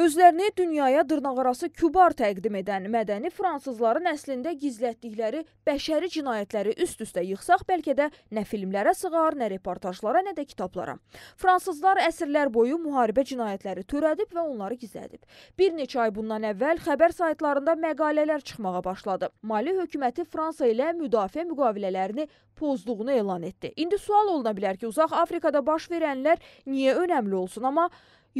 Özlərini dünyaya dırnaqarası kübar təqdim edən mədəni fransızların əslində gizlətdikləri bəşəri cinayətləri üst-üstə yıxsaq bəlkə də nə filmlərə sığar, nə reportajlara, nə də kitablara. Fransızlar əsrlər boyu müharibə cinayətləri törədib və onları gizlədib. Bir neçə ay bundan əvvəl xəbər saytlarında məqalələr çıxmağa başladı. Mali hökuməti Fransa ilə müdafiə müqavilələrini pozduğunu elan etdi. İndi sual oluna bilər ki, uzaq Afrikada baş verənlər niyə önəmli olsun, amma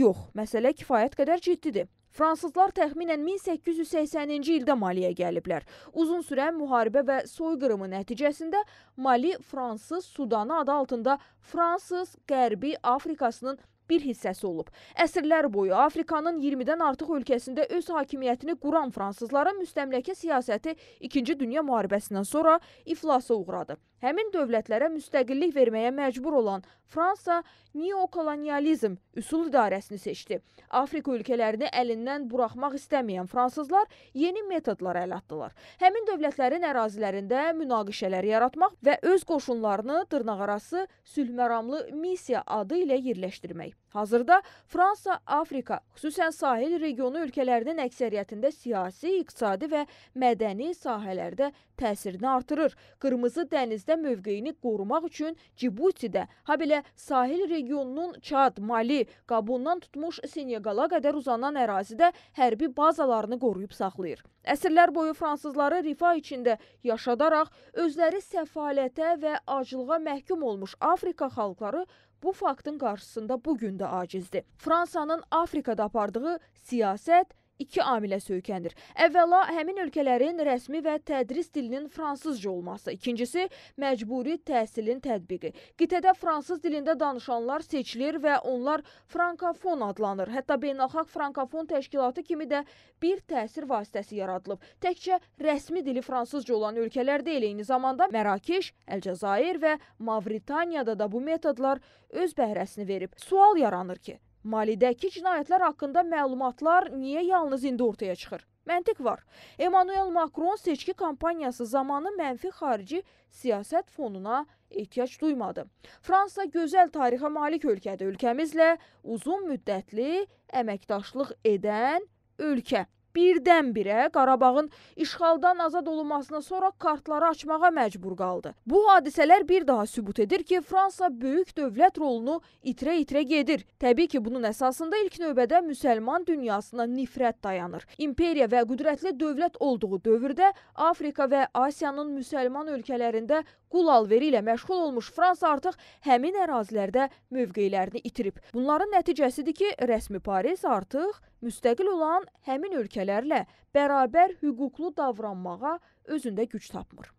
Yox, məsələ kifayət qədər ciddidir. Fransızlar təxminən 1880-ci ildə Maliyə gəliblər. Uzun sürən müharibə və soyqırımı nəticəsində Mali Fransız Sudanı adı altında Fransız Qərbi Afrikasının bir hissəsi olub. Əsrlər boyu Afrikanın 20-dən artıq ölkəsində öz hakimiyyətini quran fransızların müstəmləkə siyasəti 2-ci Dünya müharibəsindən sonra iflasa uğradı. Həmin dövlətlərə müstəqillik verməyə məcbur olan Fransa neokolonializm üsul idarəsini seçdi. Afrika ölkələrini əlindən buraxmaq istəməyən fransızlar yeni metodlara əl atdılar. Həmin dövlətlərin ərazilərində münaqişələr yaratmaq və öz qoşunlarını dırnaqarası sülhməramlı misiya adı ilə yerləşdirmək. Hazırda Fransa, Afrika, xüsusən sahil regionu ölkələrinin əksəriyyətində siyasi, iqtisadi və mədəni sahələrdə təsirini artırır. Qırmızı dənizdə mövqeyini qorumaq üçün Cibutidə, ha belə sahil regionunun Çad, Mali, Qabundan tutmuş Senegala qədər uzanan ərazidə hərbi bazalarını qoruyub saxlayır. Əsrlər boyu fransızları rifah içində yaşadaraq özləri səfalətə və acılığa məhkum olmuş Afrika xalqları bu faktın qarşısında bu gün də acizdir. Fransanın Afrikada apardığı siyasət iki amilə söykənir. Əvvəla həmin ölkələrin rəsmi və tədris dilinin fransızca olması, ikincisi məcburi təhsilin tətbiqi. Qitədə fransız dilində danışanlar seçilir və onlar frankofon adlanır. Hətta beynəlxalq frankofon təşkilatı kimi də bir təsir vasitəsi yaradılıb. Təkcə rəsmi dili fransızca olan ölkələr deyil, eyni zamanda Mərakeş, Əlcəzair və Mavritaniyada da bu metodlar öz bəhrəsini verib. Sual yaranır ki, Malidəki cinayətlər haqqında məlumatlar niyə yalnız indi ortaya çıxır? Məntiq var. Emmanuel Macron seçki kampaniyası zamanı mənfi xarici siyasət fonuna ehtiyac duymadı. Fransa gözəl tarixə malik ölkədir. Ölkəmizlə uzun müddətli əməkdaşlıq edən ölkə birdən-birə Qarabağın işğaldan azad olunmasına sonra kartları açmağa məcbur qaldı. Bu hadisələr bir daha sübut edir ki, Fransa böyük dövlət rolunu itirə-itirə gedir. Təbii ki, bunun əsasında ilk növbədə müsəlman dünyasına nifrət dayanır. İmperiya və qüdrətli dövlət olduğu dövrdə Afrika və Asiyanın müsəlman ölkələrində qul alveri ilə məşğul olmuş Fransa artıq həmin ərazilərdə mövqeylərini itirib. Bunların nəticəsidir ki, rəsmi Paris artıq müstəqil olan həmin ölkə ölkələrlə bərabər hüquqlu davranmağa özündə güc tapmır.